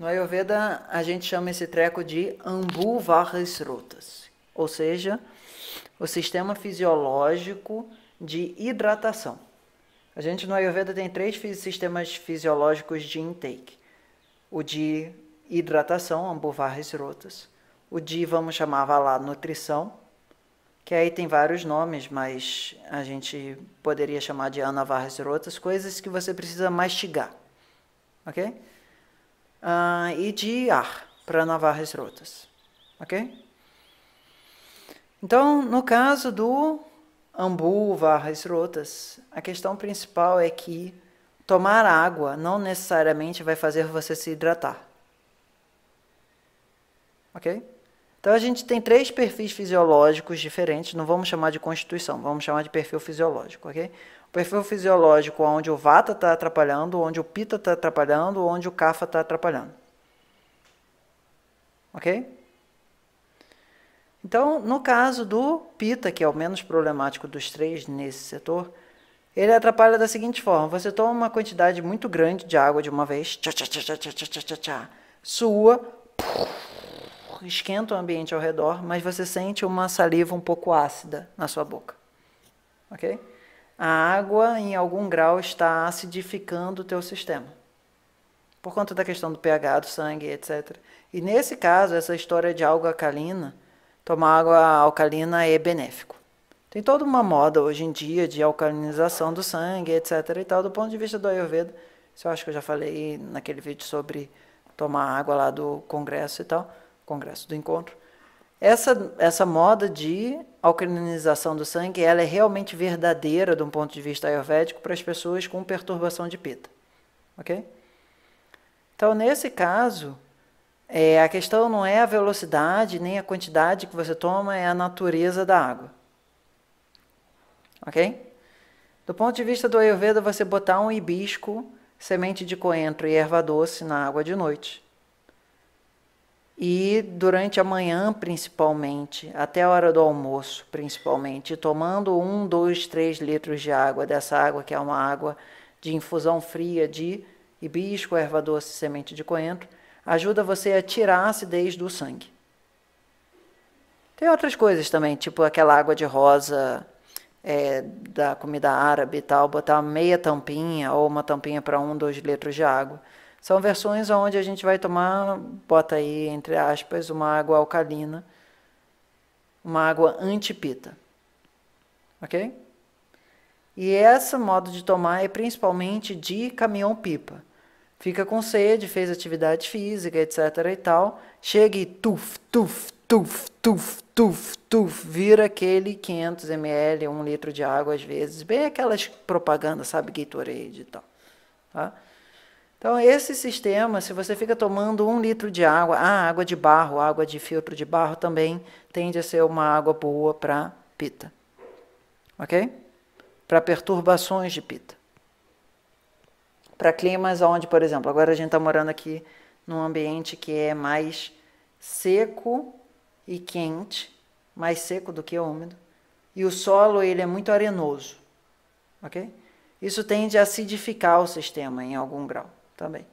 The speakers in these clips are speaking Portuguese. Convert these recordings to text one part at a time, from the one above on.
No Ayurveda, a gente chama esse treco de ambu varras rotas, ou seja, o sistema fisiológico de hidratação. A gente no Ayurveda tem três sistemas fisiológicos de intake: o de hidratação, ambu varras rotas, o de, vamos chamar lá, nutrição, que aí tem vários nomes, mas a gente poderia chamar de anavarras rotas, coisas que você precisa mastigar, ok? uh, e de ar para navarras rotas, ok? Então, no caso do ambu, varras rotas, a questão principal é que tomar água não necessariamente vai fazer você se hidratar, ok? Então a gente tem três perfis fisiológicos diferentes, não vamos chamar de constituição, vamos chamar de perfil fisiológico, ok? O perfil fisiológico é onde o vata está atrapalhando, onde o pita está atrapalhando, onde o kapha está atrapalhando. Ok? Então, no caso do pita, que é o menos problemático dos três nesse setor, ele atrapalha da seguinte forma: você toma uma quantidade muito grande de água de uma vez, tchá, tchá, tchá, tchá, tchá, tchá, tchá, sua, esquenta o ambiente ao redor, mas você sente uma saliva um pouco ácida na sua boca. Ok? A água, em algum grau, está acidificando o teu sistema. Por conta da questão do pH do sangue, etc. E nesse caso, essa história de água alcalina, tomar água alcalina é benéfico. Tem toda uma moda hoje em dia de alcalinização do sangue, etc. e tal, do ponto de vista do Ayurveda. Isso eu acho que eu já falei naquele vídeo sobre tomar água lá do congresso e tal. Congresso do Encontro, essa, essa moda de alcalinização do sangue, ela é realmente verdadeira de um ponto de vista ayurvédico para as pessoas com perturbação de pita, ok? Então, nesse caso, é, a questão não é a velocidade nem a quantidade que você toma, é a natureza da água. Ok? Do ponto de vista do Ayurveda, você botar um hibisco, semente de coentro e erva doce na água de noite e durante a manhã, principalmente, até a hora do almoço, principalmente, tomando um, dois, três litros de água, dessa água que é uma água de infusão fria de hibisco, erva doce, semente de coentro, ajuda você a tirar a acidez do sangue. Tem outras coisas também, tipo aquela água de rosa é, da comida árabe e tal, botar meia tampinha ou uma tampinha para um, dois litros de água são versões onde a gente vai tomar, bota aí entre aspas, uma água alcalina, uma água antipita. Ok? E esse modo de tomar é principalmente de caminhão-pipa. Fica com sede, fez atividade física, etc. e tal. Chega e tuf, tuf, tuf, tuf, tuf, tuf, vira aquele 500 ml, um litro de água às vezes, bem aquelas propagandas, sabe, Gatorade e tal, tá? Então, esse sistema, se você fica tomando um litro de água, a água de barro, água de filtro de barro também tende a ser uma água boa para pita. Ok? Para perturbações de pita. Para climas onde, por exemplo, agora a gente está morando aqui num ambiente que é mais seco e quente, mais seco do que úmido, e o solo ele é muito arenoso. Ok? Isso tende a acidificar o sistema em algum grau também.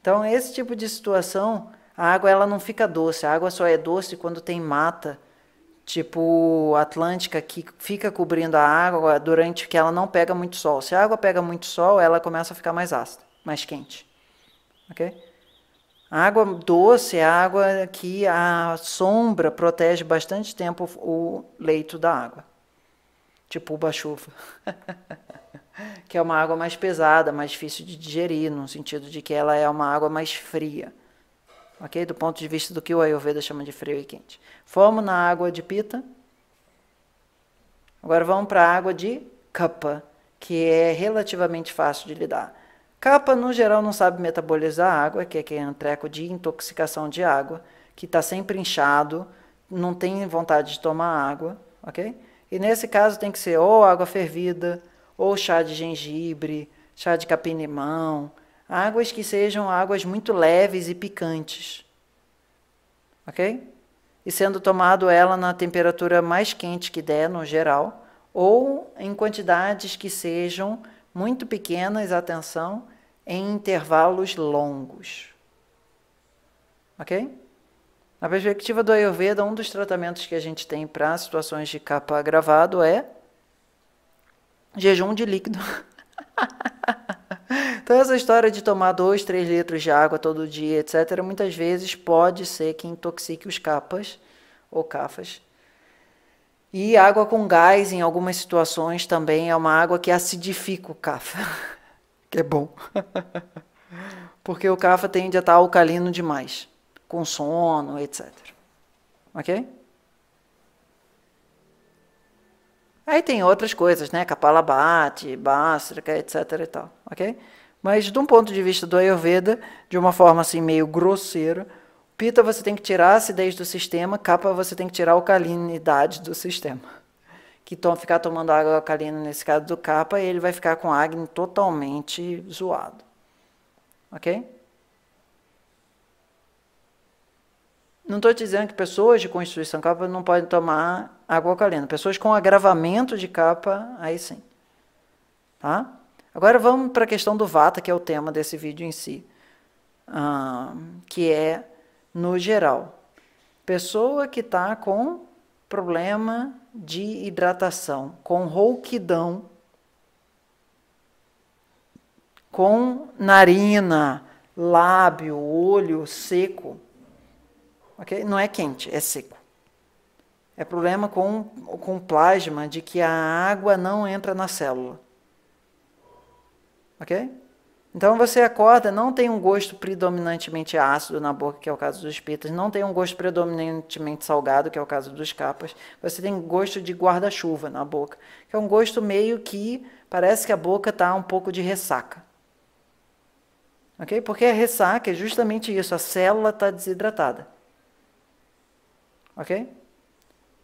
Então, esse tipo de situação, a água ela não fica doce. A água só é doce quando tem mata, tipo atlântica, que fica cobrindo a água durante que ela não pega muito sol. Se a água pega muito sol, ela começa a ficar mais ácida, mais quente. Ok? A água doce é a água que a sombra protege bastante tempo o leito da água. Tipo chuva que é uma água mais pesada, mais difícil de digerir, no sentido de que ela é uma água mais fria. Ok? Do ponto de vista do que o Ayurveda chama de frio e quente. Fomos na água de pita. Agora vamos para a água de capa, que é relativamente fácil de lidar. Capa, no geral, não sabe metabolizar água, que é que é um treco de intoxicação de água, que está sempre inchado, não tem vontade de tomar água, ok? E nesse caso tem que ser ou água fervida, ou chá de gengibre, chá de capim-limão, águas que sejam águas muito leves e picantes. Ok? E sendo tomado ela na temperatura mais quente que der, no geral, ou em quantidades que sejam muito pequenas, atenção, em intervalos longos. Ok? Na perspectiva do Ayurveda, um dos tratamentos que a gente tem para situações de capa agravado é Jejum de líquido. então, essa história de tomar 2, 3 litros de água todo dia, etc., muitas vezes pode ser que intoxique os capas ou cafas. E água com gás, em algumas situações, também é uma água que acidifica o cafa, que é bom. Porque o cafa tende a estar alcalino demais, com sono, etc. Ok? Aí tem outras coisas, né? Kapalabhati, Bhastrika, etc e tal, ok? Mas de um ponto de vista do Ayurveda, de uma forma assim meio grosseira, Pita você tem que tirar a acidez do sistema, Kapha você tem que tirar a alcalinidade do sistema. Que ficar tomando água alcalina nesse caso do Kapha, ele vai ficar com Agni totalmente zoado. Ok? Não estou dizendo que pessoas de constituição capa não podem tomar água alcalina. Pessoas com agravamento de capa, aí sim. Tá? Agora vamos para a questão do vata, que é o tema desse vídeo em si, ah, que é no geral. Pessoa que está com problema de hidratação, com rouquidão, com narina, lábio, olho seco ok? Não é quente, é seco. É problema com, com plasma de que a água não entra na célula. Ok? Então você acorda, não tem um gosto predominantemente ácido na boca, que é o caso dos pitas, não tem um gosto predominantemente salgado, que é o caso dos capas. Você tem gosto de guarda-chuva na boca, que é um gosto meio que parece que a boca está um pouco de ressaca. Ok? Porque a ressaca é justamente isso, a célula está desidratada ok?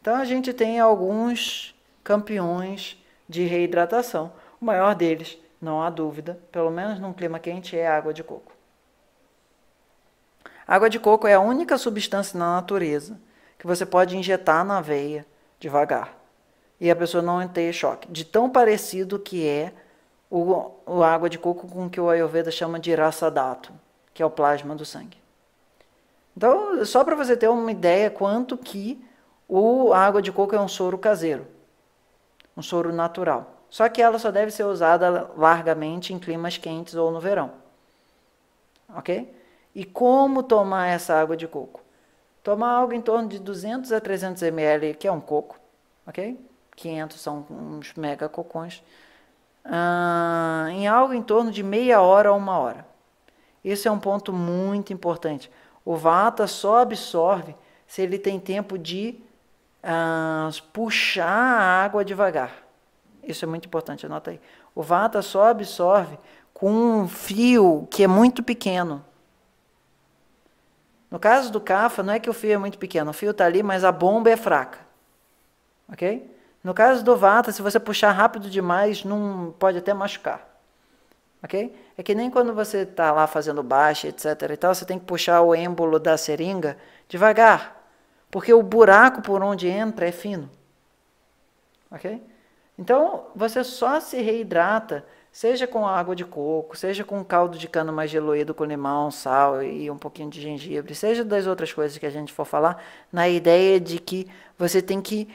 Então a gente tem alguns campeões de reidratação. O maior deles, não há dúvida, pelo menos num clima quente, é a água de coco. A água de coco é a única substância na natureza que você pode injetar na veia devagar e a pessoa não ter choque. De tão parecido que é o, o água de coco com que o Ayurveda chama de rasadato, que é o plasma do sangue. Então, só para você ter uma ideia quanto que o, a água de coco é um soro caseiro, um soro natural. Só que ela só deve ser usada largamente em climas quentes ou no verão. Ok? E como tomar essa água de coco? Tomar algo em torno de 200 a 300 ml, que é um coco, ok? 500 são uns mega cocões. Ah, em algo em torno de meia hora a uma hora. Esse é um ponto muito importante. O vata só absorve se ele tem tempo de ah, puxar a água devagar. Isso é muito importante, anota aí. O vata só absorve com um fio que é muito pequeno. No caso do cafa, não é que o fio é muito pequeno, o fio está ali, mas a bomba é fraca. Ok? No caso do vata, se você puxar rápido demais, não pode até machucar ok? É que nem quando você está lá fazendo baixa, etc. e tal, você tem que puxar o êmbolo da seringa devagar, porque o buraco por onde entra é fino, ok? Então, você só se reidrata, seja com água de coco, seja com caldo de cana mais diluído com limão, sal e um pouquinho de gengibre, seja das outras coisas que a gente for falar, na ideia de que você tem que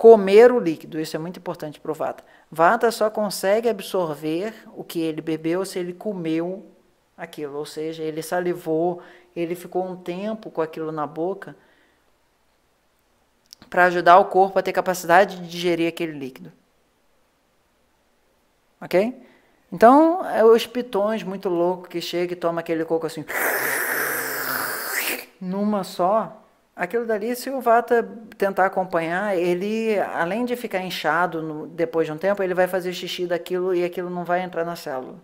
comer o líquido, isso é muito importante para o vata. Vata só consegue absorver o que ele bebeu se ele comeu aquilo, ou seja, ele salivou, ele ficou um tempo com aquilo na boca para ajudar o corpo a ter capacidade de digerir aquele líquido. Ok? Então, é os pitões muito loucos que chega e toma aquele coco assim, numa só, Aquilo dali, se o Vata tentar acompanhar, ele, além de ficar inchado no, depois de um tempo, ele vai fazer xixi daquilo e aquilo não vai entrar na célula.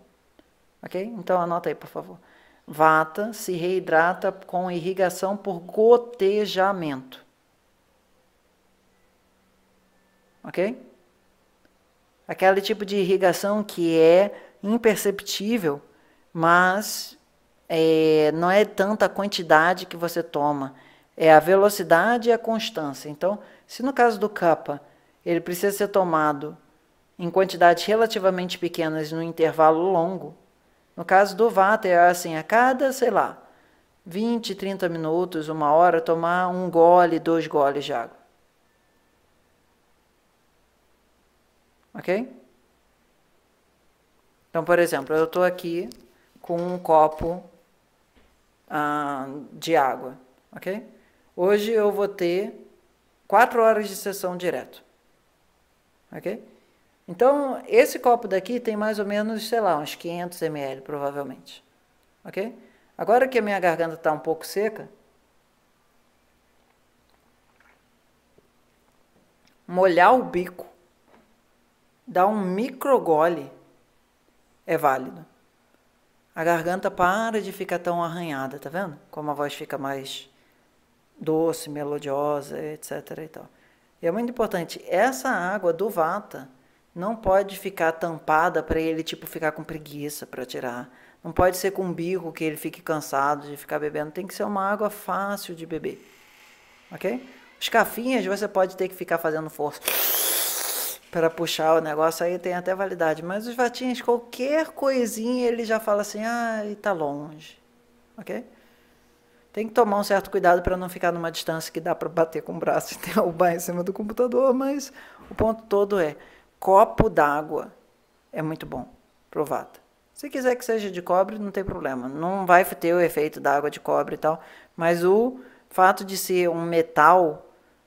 Ok? Então anota aí, por favor. Vata se reidrata com irrigação por gotejamento. Ok? Aquele tipo de irrigação que é imperceptível, mas é, não é tanta quantidade que você toma é a velocidade e a constância. Então, se no caso do kappa ele precisa ser tomado em quantidades relativamente pequenas no intervalo longo, no caso do vata é assim, a cada, sei lá, 20, 30 minutos, uma hora, tomar um gole, dois goles de água. Ok? Então, por exemplo, eu estou aqui com um copo ah, de água, ok? Hoje eu vou ter quatro horas de sessão direto. Ok? Então, esse copo daqui tem mais ou menos, sei lá, uns 500 ml, provavelmente. Ok? Agora que a minha garganta está um pouco seca, molhar o bico, dar um gole, é válido. A garganta para de ficar tão arranhada, tá vendo? Como a voz fica mais doce, melodiosa, etc. E, tal. é muito importante, essa água do vata não pode ficar tampada para ele tipo ficar com preguiça para tirar. Não pode ser com um bico que ele fique cansado de ficar bebendo. Tem que ser uma água fácil de beber. Ok? Os cafinhas você pode ter que ficar fazendo força para puxar o negócio, aí tem até validade. Mas os vatinhas, qualquer coisinha, ele já fala assim, ah, tá longe. Ok? Tem que tomar um certo cuidado para não ficar numa distância que dá para bater com o braço e ter derrubar em cima do computador, mas o ponto todo é: copo d'água é muito bom, provado. Se quiser que seja de cobre, não tem problema. Não vai ter o efeito da água de cobre e tal, mas o fato de ser um metal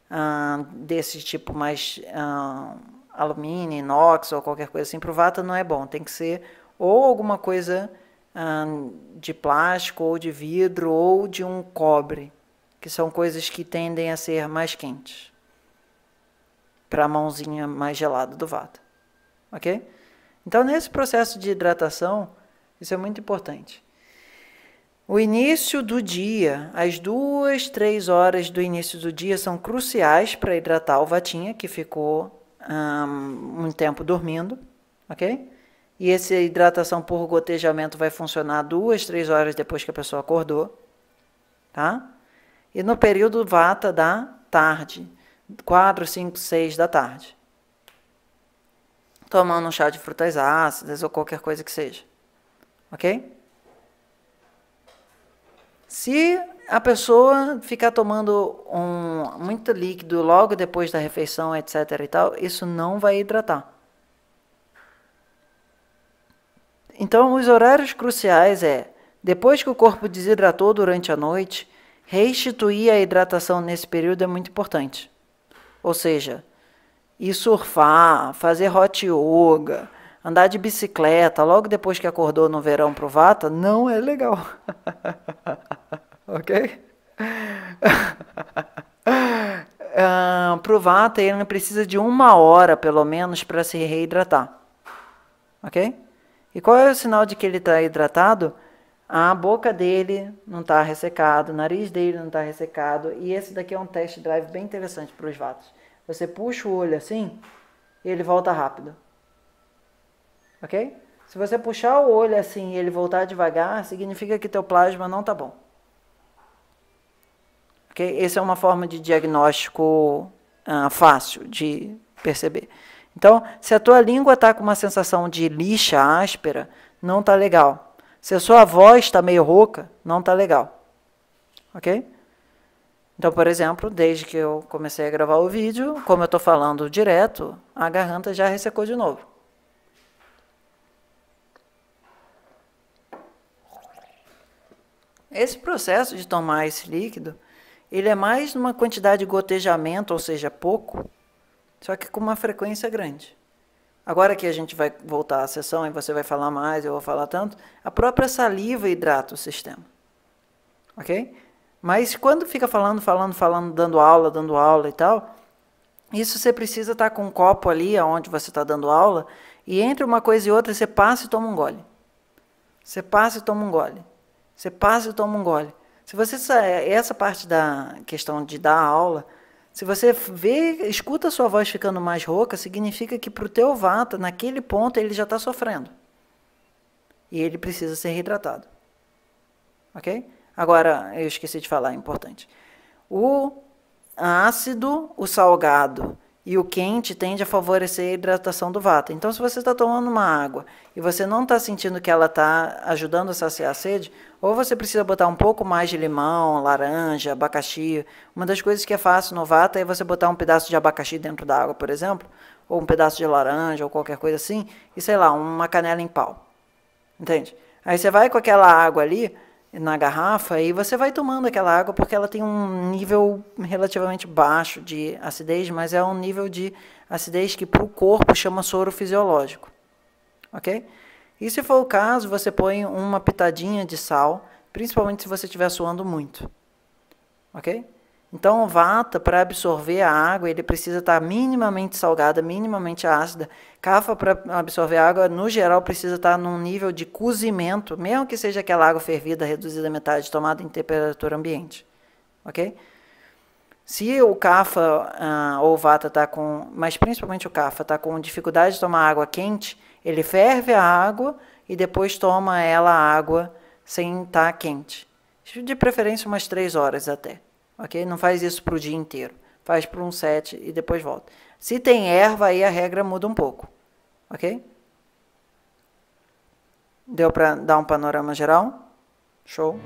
ah, desse tipo mais ah, alumínio, inox ou qualquer coisa assim, vata não é bom. Tem que ser ou alguma coisa de plástico ou de vidro ou de um cobre, que são coisas que tendem a ser mais quentes para a mãozinha mais gelada do vaso, ok? Então, nesse processo de hidratação, isso é muito importante. O início do dia, as duas, três horas do início do dia são cruciais para hidratar o vatinha que ficou um, um tempo dormindo, ok? E essa hidratação por gotejamento vai funcionar duas, três horas depois que a pessoa acordou, tá? E no período vata da tarde, 4, 5, 6 da tarde. Tomando um chá de frutas ácidas ou qualquer coisa que seja. Ok? Se a pessoa ficar tomando um, muito líquido logo depois da refeição, etc. e tal, isso não vai hidratar. Então, os horários cruciais é depois que o corpo desidratou durante a noite, restituir a hidratação nesse período é muito importante. Ou seja, ir surfar, fazer hot yoga, andar de bicicleta logo depois que acordou no verão pro Vata não é legal. ok? uh, pro Vata ele precisa de uma hora pelo menos para se reidratar. Ok? E qual é o sinal de que ele está hidratado? A boca dele não está ressecado, o nariz dele não está ressecado. E esse daqui é um test drive bem interessante para os vatos. Você puxa o olho assim, ele volta rápido. Ok? Se você puxar o olho assim e ele voltar devagar, significa que teu plasma não está bom. Ok? Essa é uma forma de diagnóstico ah, fácil de perceber. Então, se a tua língua está com uma sensação de lixa áspera, não está legal. Se a sua voz está meio rouca, não está legal. Ok? Então, por exemplo, desde que eu comecei a gravar o vídeo, como eu estou falando direto, a garganta já ressecou de novo. Esse processo de tomar esse líquido, ele é mais numa quantidade de gotejamento, ou seja, pouco, só que com uma frequência grande. Agora que a gente vai voltar à sessão e você vai falar mais, eu vou falar tanto, a própria saliva hidrata o sistema. Ok? Mas quando fica falando, falando, falando, dando aula, dando aula e tal, isso você precisa estar com um copo ali, aonde você está dando aula, e entre uma coisa e outra, você passa e toma um gole. Você passa e toma um gole. Você passa e toma um gole. Se você essa parte da questão de dar aula, se você vê, escuta a sua voz ficando mais rouca, significa que para o teu vata, naquele ponto, ele já está sofrendo. E ele precisa ser hidratado. Ok? Agora, eu esqueci de falar, é importante. O ácido, o salgado e o quente tende a favorecer a hidratação do vata. Então, se você está tomando uma água e você não está sentindo que ela está ajudando a saciar a sede, ou você precisa botar um pouco mais de limão, laranja, abacaxi. Uma das coisas que é fácil no vata é você botar um pedaço de abacaxi dentro da água, por exemplo, ou um pedaço de laranja, ou qualquer coisa assim, e sei lá, uma canela em pau. Entende? Aí você vai com aquela água ali, na garrafa e você vai tomando aquela água porque ela tem um nível relativamente baixo de acidez, mas é um nível de acidez que para o corpo chama soro fisiológico, ok? E se for o caso, você põe uma pitadinha de sal, principalmente se você estiver suando muito, ok? Então, o vata, para absorver a água, ele precisa estar tá minimamente salgada, minimamente ácida. Cafa para absorver a água, no geral, precisa estar tá num nível de cozimento, mesmo que seja aquela água fervida, reduzida à metade, tomada em temperatura ambiente. Ok? Se o cafa ah, ou o vata está com, mas principalmente o cafa está com dificuldade de tomar água quente, ele ferve a água e depois toma ela água sem estar tá quente. De preferência umas três horas até ok? Não faz isso para o dia inteiro, faz para um set e depois volta. Se tem erva, aí a regra muda um pouco, ok? Deu para dar um panorama geral? Show!